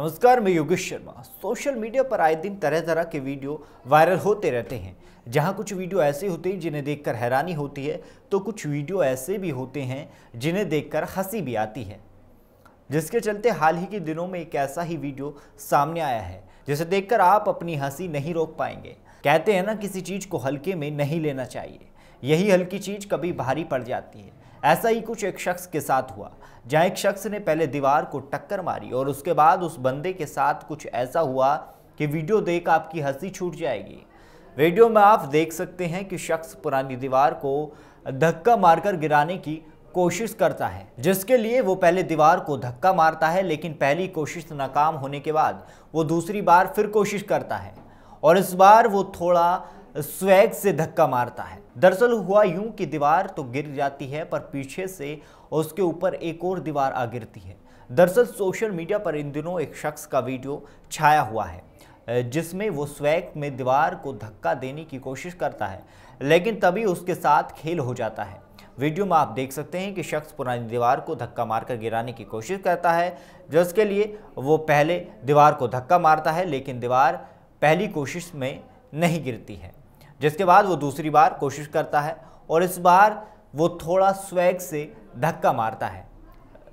नमस्कार मैं Yogesh Sharma social media पर आए दिन तरह तरह के वीडियो वायरल होते रहते हैं जहां कुछ वीडियो ऐसे होते हैं जिन्हें देखकर हैरानी होती है तो कुछ वीडियो ऐसे भी होते हैं जिन्हें देखकर हंसी भी आती है जिसके चलते हाल ही के दिनों में एक ऐसा ही वीडियो सामने आया है जिसे देखकर आप अपनी हंसी नहीं रोक पाएंगे कहते हैं ना किसी चीज़ को हल्के में नहीं लेना चाहिए यही हल्की चीज़ कभी भारी पड़ जाती है ऐसा ही कुछ एक शख्स के साथ हुआ जहाँ एक शख्स ने पहले दीवार को टक्कर मारी और उसके बाद उस बंदे के साथ कुछ ऐसा हुआ कि वीडियो देख आपकी हंसी छूट जाएगी वीडियो में आप देख सकते हैं कि शख्स पुरानी दीवार को धक्का मारकर गिराने की कोशिश करता है जिसके लिए वो पहले दीवार को धक्का मारता है लेकिन पहली कोशिश नाकाम होने के बाद वो दूसरी बार फिर कोशिश करता है और इस बार वो थोड़ा स्वैग से धक्का मारता है दरअसल हुआ यूं कि दीवार तो गिर जाती है पर पीछे से उसके ऊपर एक और दीवार आ गिरती है दरअसल सोशल मीडिया पर इन दिनों एक शख्स का वीडियो छाया हुआ है जिसमें वो स्वैग में दीवार को धक्का देने की कोशिश करता है लेकिन तभी उसके साथ खेल हो जाता है वीडियो में आप देख सकते हैं कि शख्स पुरानी दीवार को धक्का मारकर गिराने की कोशिश करता है जिसके लिए वो पहले दीवार को धक्का मारता है लेकिन दीवार पहली कोशिश में नहीं गिरती है जिसके बाद वो दूसरी बार कोशिश करता है और इस बार वो थोड़ा स्वैग से धक्का मारता है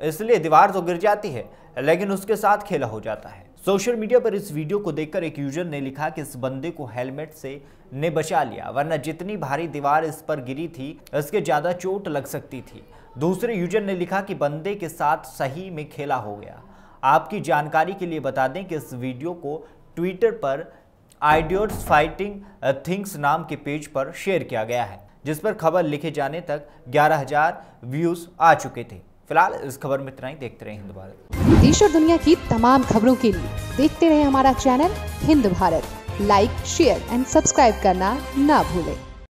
इसलिए दीवार तो गिर जाती है लेकिन उसके साथ खेला हो जाता है सोशल मीडिया पर इस वीडियो को देखकर एक यूजर ने लिखा कि इस बंदे को हेलमेट से ने बचा लिया वरना जितनी भारी दीवार इस पर गिरी थी इसके ज़्यादा चोट लग सकती थी दूसरे यूजर ने लिखा कि बंदे के साथ सही में खेला हो गया आपकी जानकारी के लिए बता दें कि इस वीडियो को ट्विटर पर आइडियोस फाइटिंग थिंग्स नाम के पेज पर शेयर किया गया है जिस पर खबर लिखे जाने तक 11,000 व्यूज आ चुके थे फिलहाल इस खबर में इतना ही देखते रहे हिंद भारत देश और दुनिया की तमाम खबरों के लिए देखते रहे हमारा channel Hind Bharat like share and subscribe करना ना भूलें